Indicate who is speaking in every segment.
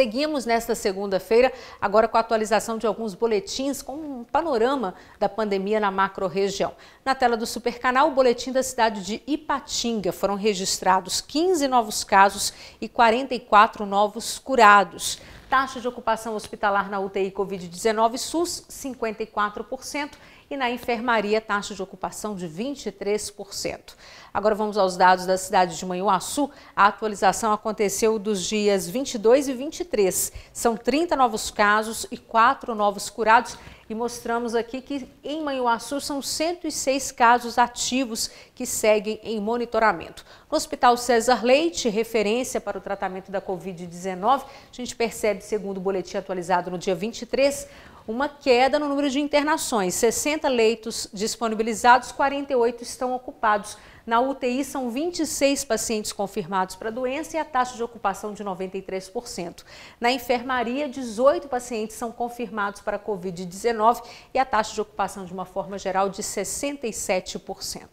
Speaker 1: Seguimos nesta segunda-feira, agora com a atualização de alguns boletins com um panorama da pandemia na macro-região. Na tela do Supercanal, o boletim da cidade de Ipatinga. Foram registrados 15 novos casos e 44 novos curados. Taxa de ocupação hospitalar na UTI Covid-19 SUS, 54%, e na enfermaria, taxa de ocupação de 23%. Agora vamos aos dados da cidade de Manhuaçu. A atualização aconteceu dos dias 22 e 23. São 30 novos casos e 4 novos curados e mostramos aqui que em Manhuaçu são 106 casos ativos que seguem em monitoramento. No Hospital César Leite, referência para o tratamento da Covid-19, a gente percebe, segundo o boletim atualizado no dia 23, uma queda no número de internações. 60 leitos disponibilizados, 48 estão ocupados. Na UTI são 26 pacientes confirmados para a doença e a taxa de ocupação de 93%. Na enfermaria, 18 pacientes são confirmados para a Covid-19 e a taxa de ocupação, de uma forma geral, de 67%.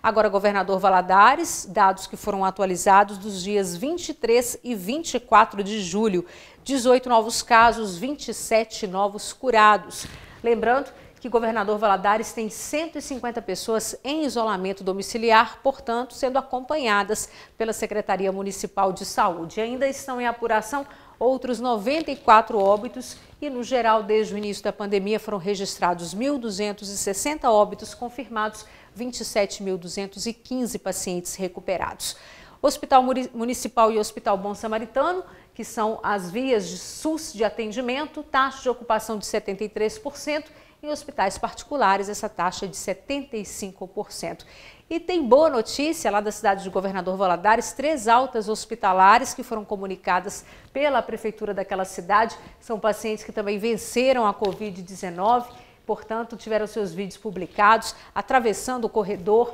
Speaker 1: Agora, governador Valadares, dados que foram atualizados dos dias 23 e 24 de julho. 18 novos casos, 27 novos curados. Lembrando que Governador Valadares tem 150 pessoas em isolamento domiciliar, portanto, sendo acompanhadas pela Secretaria Municipal de Saúde. Ainda estão em apuração outros 94 óbitos e, no geral, desde o início da pandemia foram registrados 1.260 óbitos confirmados, 27.215 pacientes recuperados. Hospital Municipal e Hospital Bom Samaritano, que são as vias de SUS de atendimento, taxa de ocupação de 73%. Em hospitais particulares, essa taxa é de 75%. E tem boa notícia lá da cidade de Governador Valadares: três altas hospitalares que foram comunicadas pela prefeitura daquela cidade. São pacientes que também venceram a Covid-19, portanto, tiveram seus vídeos publicados atravessando o corredor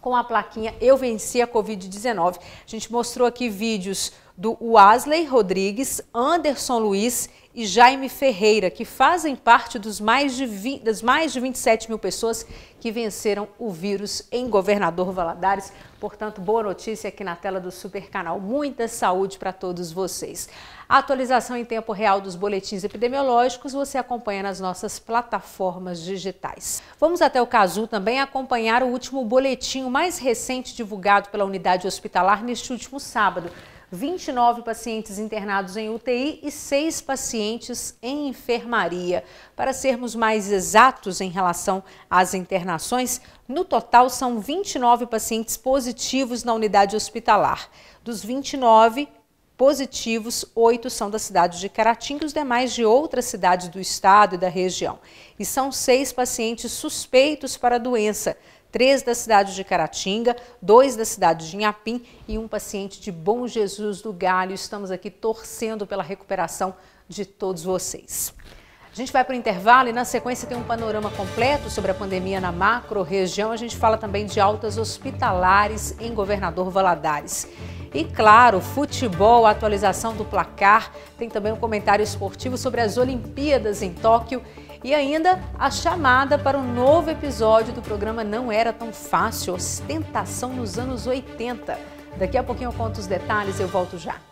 Speaker 1: com a plaquinha Eu Venci a Covid-19. A gente mostrou aqui vídeos do Wesley Rodrigues, Anderson Luiz e Jaime Ferreira, que fazem parte dos mais de 20, das mais de 27 mil pessoas que venceram o vírus em Governador Valadares. Portanto, boa notícia aqui na tela do Super Canal. Muita saúde para todos vocês. A atualização em tempo real dos boletins epidemiológicos você acompanha nas nossas plataformas digitais. Vamos até o Casu também acompanhar o último boletim mais recente divulgado pela unidade hospitalar neste último sábado. 29 pacientes internados em UTI e 6 pacientes em enfermaria. Para sermos mais exatos em relação às internações, no total são 29 pacientes positivos na unidade hospitalar. Dos 29, positivos, oito são da cidade de Caratinga, e os demais de outras cidades do estado e da região. E são seis pacientes suspeitos para a doença, três da cidade de Caratinga, dois da cidade de Inhapim e um paciente de Bom Jesus do Galho. Estamos aqui torcendo pela recuperação de todos vocês. A gente vai para o intervalo e na sequência tem um panorama completo sobre a pandemia na macro região. A gente fala também de altas hospitalares em Governador Valadares. E claro, futebol, atualização do placar, tem também um comentário esportivo sobre as Olimpíadas em Tóquio e ainda a chamada para um novo episódio do programa Não Era Tão Fácil, Ostentação nos anos 80. Daqui a pouquinho eu conto os detalhes, eu volto já.